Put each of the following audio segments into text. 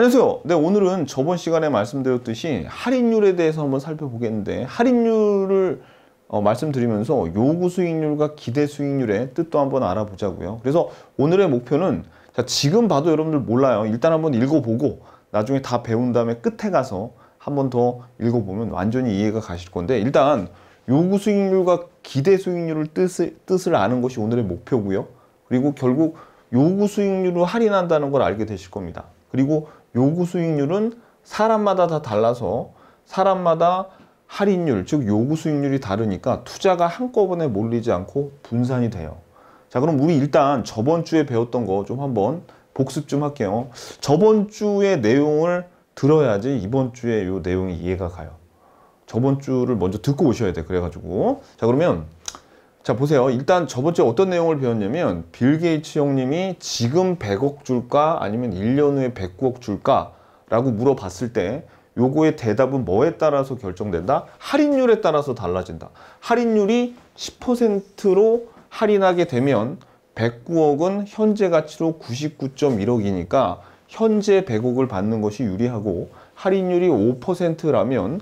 안녕하세요. 네, 오늘은 저번 시간에 말씀드렸듯이 할인율에 대해서 한번 살펴보겠는데 할인율을 어, 말씀드리면서 요구 수익률과 기대 수익률의 뜻도 한번 알아보자고요. 그래서 오늘의 목표는 자, 지금 봐도 여러분들 몰라요. 일단 한번 읽어보고 나중에 다 배운 다음에 끝에 가서 한번 더 읽어보면 완전히 이해가 가실 건데 일단 요구 수익률과 기대 수익률을 뜻을, 뜻을 아는 것이 오늘의 목표고요. 그리고 결국 요구 수익률을 할인한다는 걸 알게 되실 겁니다. 그리고 요구 수익률은 사람마다 다 달라서 사람마다 할인율, 즉 요구 수익률이 다르니까 투자가 한꺼번에 몰리지 않고 분산이 돼요. 자, 그럼 우리 일단 저번 주에 배웠던 거 좀 한번 복습 좀 할게요. 저번 주의 내용을 들어야지 이번 주에 요 내용이 이해가 가요. 저번 주를 먼저 듣고 오셔야 돼. 그래가지고. 자, 그러면 자 보세요 일단 저번 주에 어떤 내용을 배웠냐면 빌 게이츠 형님이 지금 100억 줄까 아니면 1년 후에 109억 줄까 라고 물어봤을 때 요거의 대답은 뭐에 따라서 결정된다? 할인율에 따라서 달라진다 할인율이 10%로 할인하게 되면 109억은 현재 가치로 99.1억이니까 현재 100억을 받는 것이 유리하고 할인율이 5%라면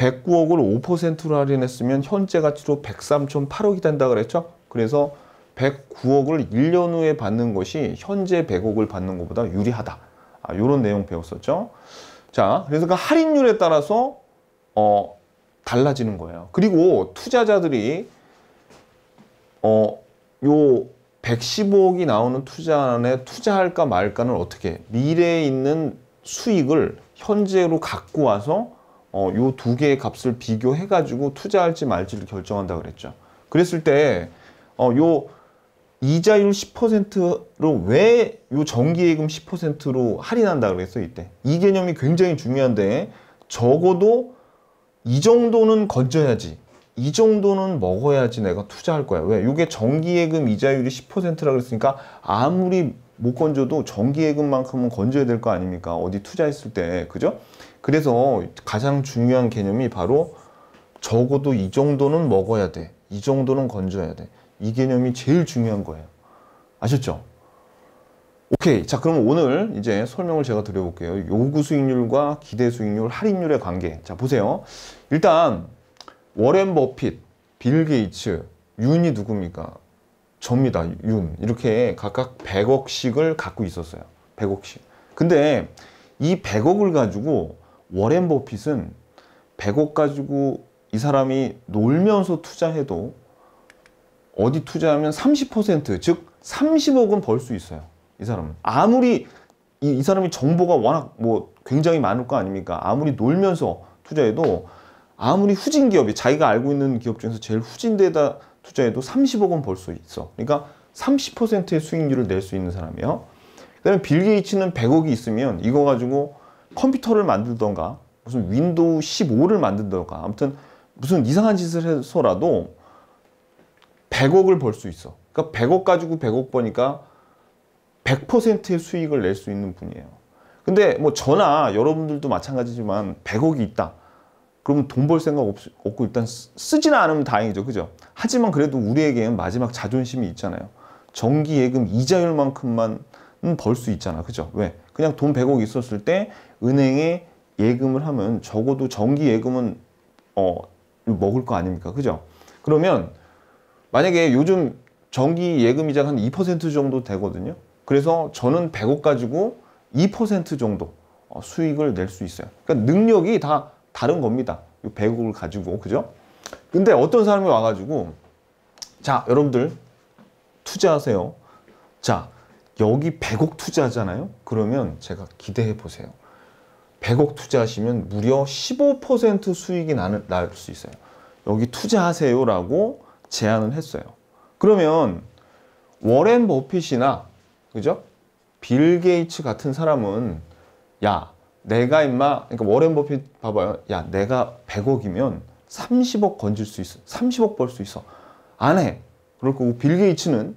109억을 5%로 할인했으면 현재 가치로 103.8억이 된다 그랬죠? 그래서 109억을 1년 후에 받는 것이 현재 100억을 받는 것보다 유리하다. 아, 요런 내용 배웠었죠. 자, 그래서 그 할인율에 따라서 어, 달라지는 거예요. 그리고 투자자들이 어, 요 115억이 나오는 투자 안에 투자할까 말까는 어떻게 해? 미래에 있는 수익을 현재로 갖고 와서 어, 요 두 개의 값을 비교해 가지고 투자할지 말지를 결정한다 그랬죠. 그랬을 때요 어, 이자율 10%로 왜 요 정기예금 10%로 할인한다 그랬어 이때. 이 개념이 굉장히 중요한데 적어도 이 정도는 건져야지. 이 정도는 먹어야지 내가 투자할 거야. 왜? 요게 정기예금 이자율이 10%라 그랬으니까 아무리 못 건져도 정기예금만큼은 건져야 될 거 아닙니까? 어디 투자했을 때. 그죠? 그래서 가장 중요한 개념이 바로 적어도 이 정도는 먹어야 돼. 이 정도는 건져야 돼. 이 개념이 제일 중요한 거예요. 아셨죠? 오케이. 자, 그럼 오늘 이제 설명을 제가 드려볼게요. 요구 수익률과 기대 수익률, 할인율의 관계. 자, 보세요. 일단, 워렌 버핏, 빌 게이츠, 윤이 누굽니까? 접니다. 윤. 이렇게 각각 100억씩을 갖고 있었어요. 100억씩. 근데 이 100억을 가지고 워렌 버핏은 100억 가지고 이 사람이 놀면서 투자해도 어디 투자하면 30%즉 30억은 벌 수 있어요. 이 사람은 아무리 이, 이, 사람이 정보가 워낙 뭐 굉장히 많을 거 아닙니까? 아무리 놀면서 투자해도 아무리 후진 기업이 자기가 알고 있는 기업 중에서 제일 후진데다 투자해도 30억은 벌 수 있어. 그러니까 30%의 수익률을 낼 수 있는 사람이에요. 그다음에 빌 게이츠는 100억이 있으면 이거 가지고 컴퓨터를 만들던가 무슨 윈도우 15를 만든던가 아무튼 무슨 이상한 짓을 해서라도 100억을 벌 수 있어 그러니까 100억 가지고 100억 버니까 100%의 수익을 낼 수 있는 분이에요 근데 뭐 저나 여러분들도 마찬가지지만 100억이 있다 그러면 돈 벌 생각 없, 고 일단 쓰지는 않으면 다행이죠 그죠 하지만 그래도 우리에게는 마지막 자존심이 있잖아요 정기예금 이자율만큼만 벌수 있잖아 그죠 왜 그냥 돈 100억 있었을 때 은행에 예금을 하면 적어도 정기 예금은 어 먹을 거 아닙니까? 그죠? 그러면 만약에 요즘 정기 예금이자한2% 정도 되거든요. 그래서 저는 100억 가지고 2% 정도 어, 수익을 낼 수 있어요. 그러니까 능력이 다 다른 겁니다. 100억을 가지고 그죠? 근데 어떤 사람이 와가지고 자 여러분들 투자하세요. 자 여기 100억 투자잖아요. 그러면 제가 기대해 보세요. 100억 투자하시면 무려 15% 수익이 나는 날수 있어요. 여기 투자하세요라고 제안을 했어요. 그러면 워렌 버핏이나 그죠? 빌 게이츠 같은 사람은 야 내가 임마 그러니까 워렌 버핏 봐봐요. 야 내가 100억이면 30억 건질 수 있어. 30억 벌 수 있어. 안 해. 그럴 거고 빌 게이츠는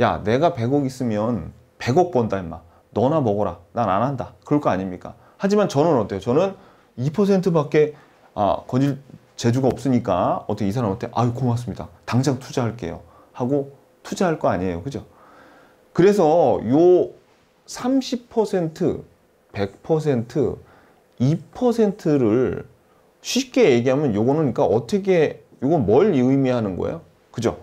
야 내가 100억 있으면 100억 번다 임마 너나 먹어라 난 안 한다 그럴 거 아닙니까 하지만 저는 어때요 저는 2%밖에 아 건질 재주가 없으니까 어떻게 이 사람한테 아유 고맙습니다 당장 투자할게요 하고 투자할 거 아니에요 그죠 그래서 요30% 100% 2%를 쉽게 얘기하면 요거는 그러니까 어떻게 요건 뭘 의미하는 거예요 그죠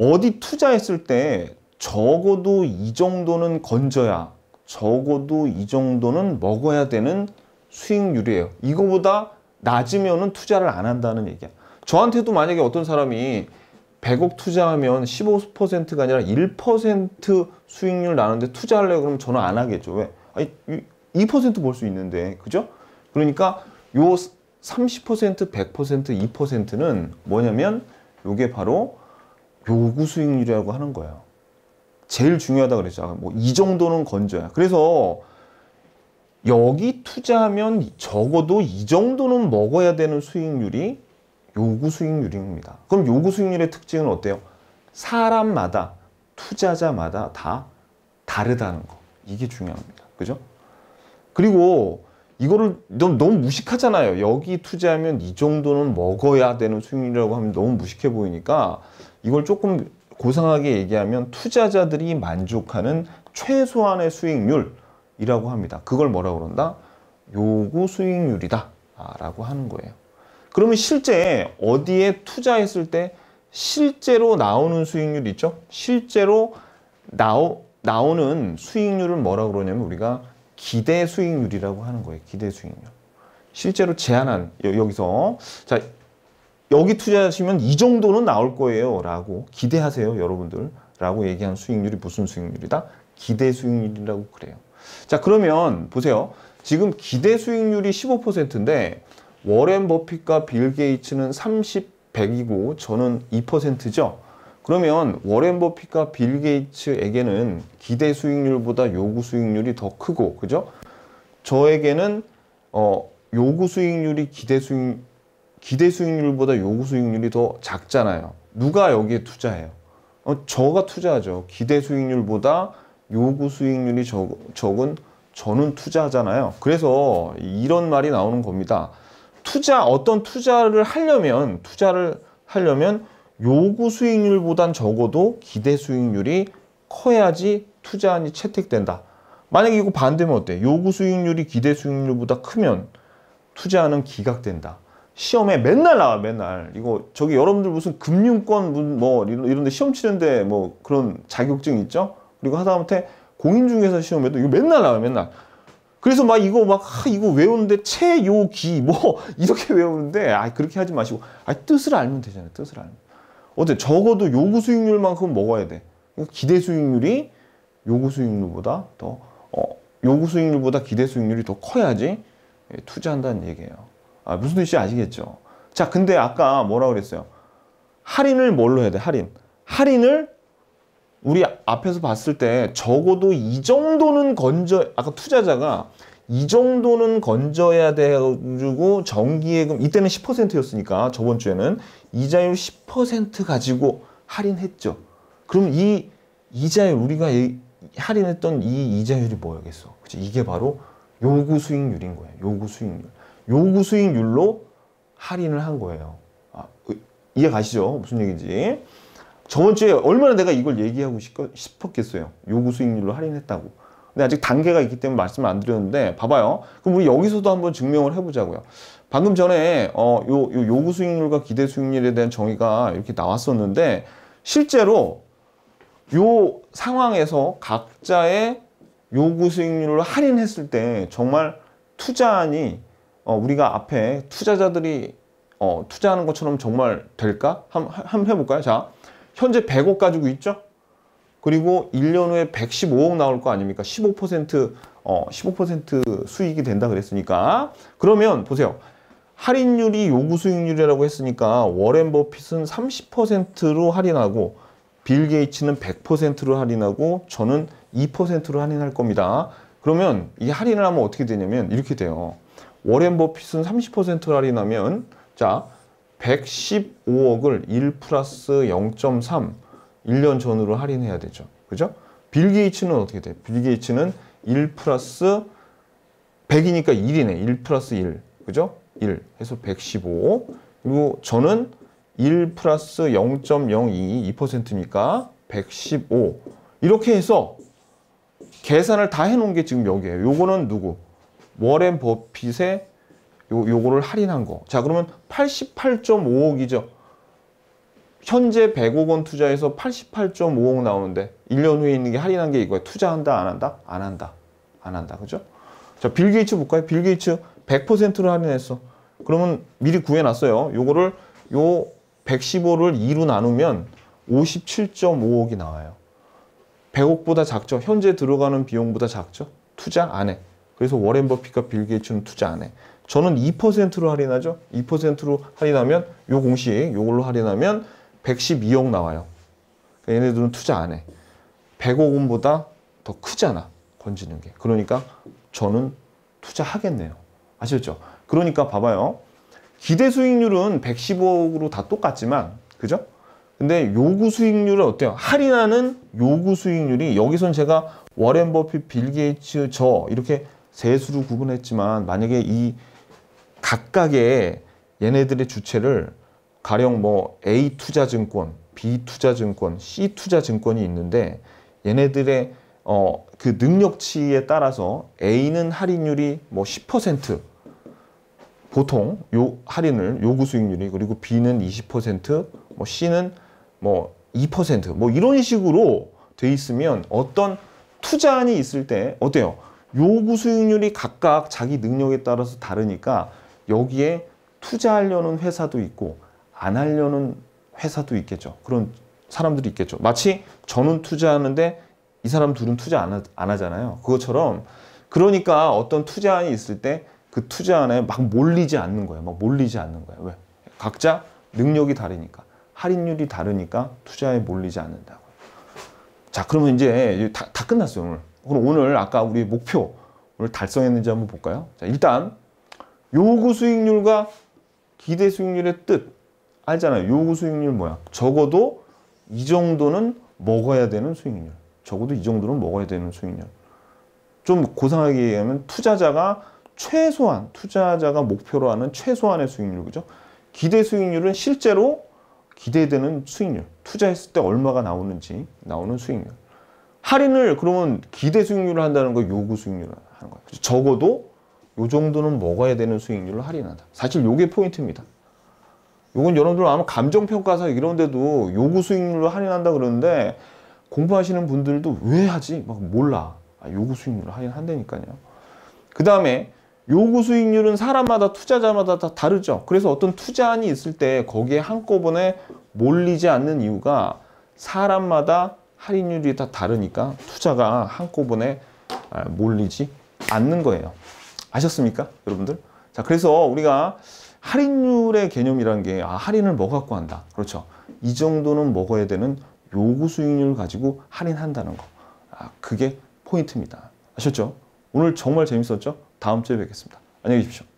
어디 투자했을 때 적어도 이 정도는 건져야 적어도 이 정도는 먹어야 되는 수익률이에요. 이거보다 낮으면 은 투자를 안 한다는 얘기야. 저한테도 만약에 어떤 사람이 100억 투자하면 15%가 아니라 1% 수익률 나는데 투자하려고 그러면 저는 안 하겠죠. 왜? 아니, 2%벌 수 있는데. 그죠? 그러니까 요 30%, 100%, 2%는 뭐냐면 요게 바로 요구 수익률이라고 하는 거예요. 제일 중요하다 그랬죠. 아, 뭐이 정도는 건져야. 그래서 여기 투자하면 적어도 이 정도는 먹어야 되는 수익률이 요구 수익률입니다. 그럼 요구 수익률의 특징은 어때요? 사람마다 투자자마다 다 다르다는 거. 이게 중요합니다. 그죠? 그리고 이거를 너무, 너무 무식하잖아요. 여기 투자하면 이 정도는 먹어야 되는 수익률이라고 하면 너무 무식해 보이니까 이걸 조금 고상하게 얘기하면 투자자들이 만족하는 최소한의 수익률이라고 합니다. 그걸 뭐라 고 그런다? 요구 수익률이다 아, 라고 하는 거예요. 그러면 실제 어디에 투자했을 때 실제로 나오는 수익률 있죠? 실제로 나오, 나오는 수익률을 뭐라 고 그러냐면 우리가 기대 수익률이라고 하는 거예요. 기대 수익률. 실제로 제한한 여기서 자 여기 투자하시면 이 정도는 나올 거예요 라고 기대하세요 여러분들 라고 얘기한 수익률이 무슨 수익률이다? 기대 수익률이라고 그래요 자 그러면 보세요 지금 기대 수익률이 15%인데 워렌 버핏과 빌 게이츠는 30, 100이고 저는 2%죠 그러면 워렌 버핏과 빌 게이츠에게는 기대 수익률보다 요구 수익률이 더 크고 그죠? 저에게는 어, 요구 수익률이 기대 수익 률 기대 수익률보다 요구 수익률이 더 작잖아요. 누가 여기에 투자해요? 어, 저가 투자하죠. 기대 수익률보다 요구 수익률이 적, 적은 저는 투자하잖아요. 그래서 이런 말이 나오는 겁니다. 투자 어떤 투자를 하려면 투자를 하려면 요구 수익률보단 적어도 기대 수익률이 커야지 투자안이 채택된다. 만약에 이거 반대면 어때? 요구 수익률이 기대 수익률보다 크면 투자안은 기각된다. 시험에 맨날 나와 맨날 이거 저기 여러분들 무슨 금융권 뭐 이런 데 시험 치는데 뭐 그런 자격증 있죠 그리고 하다못해 공인중개사 시험에도 이거 맨날 나와 맨날 그래서 막 이거 막 하, 아, 이거 외우는데 채요기뭐 이렇게 외우는데 아 그렇게 하지 마시고 아 뜻을 알면 되잖아요 뜻을 알면 어때 적어도 요구 수익률만큼 먹어야 돼 그러니까 기대 수익률이 요구 수익률보다 더 어, 요구 수익률보다 기대 수익률이 더 커야지 예, 투자한다는 얘기예요 아, 무슨 뜻인지 아시겠죠? 자, 근데 아까 뭐라 그랬어요? 할인을 뭘로 해야 돼? 할인. 할인을 우리 앞에서 봤을 때 적어도 이 정도는 건져, 아까 투자자가 이 정도는 건져야 돼가지고 정기예금, 이때는 10%였으니까 저번 주에는 이자율 10% 가지고 할인했죠. 그럼 이 이자율, 우리가 이, 할인했던 이 이자율이 뭐였겠어? 그치? 이게 바로 요구 수익률인 거예요. 요구 수익률. 요구 수익률로 할인을 한 거예요. 아, 이해 가시죠? 무슨 얘기인지. 저번 주에 얼마나 내가 이걸 얘기하고 싶었겠어요. 요구 수익률로 할인했다고. 근데 아직 단계가 있기 때문에 말씀을 안 드렸는데 봐봐요. 그럼 우리 여기서도 한번 증명을 해보자고요. 방금 전에 어, 요, 요 요구 수익률과 기대 수익률에 대한 정의가 이렇게 나왔었는데 실제로 요 상황에서 각자의 요구 수익률을 할인했을 때 정말 투자안이 어, 우리가 앞에 투자자들이 어, 투자하는 것처럼 정말 될까? 한번 한 해볼까요? 자, 현재 100억 가지고 있죠? 그리고 1년 후에 115억 나올 거 아닙니까? 15% 어, 15% 수익이 된다 그랬으니까 그러면 보세요. 할인율이 요구 수익률이라고 했으니까 워렌 버핏은 30%로 할인하고 빌 게이츠는 100%로 할인하고 저는 2%로 할인할 겁니다. 그러면 이 할인을 하면 어떻게 되냐면 이렇게 돼요. 워렌 버핏은 30% 할인하면 자 115억을 1 플러스 0.3 1년 전으로 할인해야 되죠. 그죠? 빌 게이츠는 어떻게 돼? 빌 게이츠는 1 플러스 100이니까 1이네. 1 플러스 1. 그죠? 1 해서 115. 그리고 저는 1 플러스 0.022니까 115. 이렇게 해서 계산을 다 해놓은 게 지금 여기에요. 요거는 누구? 워렌 버핏의 요, 요거를 할인한 거. 자, 그러면 88.5억이죠. 현재 100억 원 투자해서 88.5억 나오는데 1년 후에 있는 게 할인한 게이거야 투자한다, 안 한다? 안 한다. 안 한다. 그죠? 자, 빌 게이츠 볼까요? 빌 게이츠 100%를 할인했어. 그러면 미리 구해놨어요. 요거를 요 115를 2로 나누면 57.5억이 나와요. 100억보다 작죠? 현재 들어가는 비용보다 작죠? 투자 안 해. 그래서 워렌 버핏과 빌 게이츠는 투자 안 해. 저는 2%로 할인하죠. 2%로 할인하면 요 공식 요걸로 할인하면 112억 나와요. 그러니까 얘네들은 투자 안 해. 100억 원보다 더 크잖아. 건지는 게. 그러니까 저는 투자하겠네요. 아셨죠? 그러니까 봐봐요. 기대 수익률은 115억으로 다 똑같지만 그죠? 근데 요구 수익률은 어때요? 할인하는 요구 수익률이 여기선 제가 워렌 버핏, 빌 게이츠 저 이렇게 세수로 구분했지만 만약에 이 각각의 얘네들의 주체를 가령 뭐 A 투자증권, B 투자증권, C 투자증권이 있는데 얘네들의 어, 그 능력치에 따라서 A는 할인율이 뭐10% 보통 요 할인을 요구 수익률이 그리고 B는 20%뭐 C는 뭐 2%뭐 이런 식으로 돼 있으면 어떤 투자안이 있을 때 어때요? 요구 수익률이 각각 자기 능력에 따라서 다르니까 여기에 투자하려는 회사도 있고 안 하려는 회사도 있겠죠. 그런 사람들이 있겠죠. 마치 저는 투자하는데 이 사람 둘은 투자 안, 하, 안 하잖아요. 그것처럼 그러니까 어떤 투자안이 있을 때 그 투자안에 막 몰리지 않는 거예요. 막 몰리지 않는 거예요. 왜? 각자 능력이 다르니까 할인율이 다르니까 투자에 몰리지 않는다고자 그러면 이제 다, 다 끝났어요 오늘. 그럼 오늘 아까 우리 목표 오늘 달성했는지 한번 볼까요? 자, 일단 요구 수익률과 기대 수익률의 뜻 알잖아요. 요구 수익률 뭐야? 적어도 이 정도는 먹어야 되는 수익률. 적어도 이 정도는 먹어야 되는 수익률. 좀 고상하게 얘기하면 투자자가 최소한 투자자가 목표로 하는 최소한의 수익률 그죠? 기대 수익률은 실제로 기대되는 수익률, 투자했을 때 얼마가 나오는지 나오는 수익률. 할인을 그러면 기대 수익률을 한다는 거 요구 수익률을 하는 거예요. 적어도 요 정도는 먹어야 되는 수익률을 할인한다. 사실 요게 포인트입니다. 요건 여러분들 아마 감정평가사 이런 데도 요구 수익률로 할인한다 그러는데 공부하시는 분들도 왜 하지? 막 몰라. 아, 요구 수익률로 할인한다니까요. 그 다음에 요구 수익률은 사람마다 투자자마다 다 다르죠. 그래서 어떤 투자안이 있을 때 거기에 한꺼번에 몰리지 않는 이유가 사람마다 할인율이 다 다르니까 투자가 한꺼번에 아, 몰리지 않는 거예요. 아셨습니까? 여러분들? 자, 그래서 우리가 할인율의 개념이라는 게 아, 할인을 뭐 갖고 한다. 그렇죠. 이 정도는 먹어야 되는 요구 수익률 가지고 할인한다는 거. 아, 그게 포인트입니다. 아셨죠? 오늘 정말 재밌었죠? 다음 주에 뵙겠습니다. 안녕히 계십시오.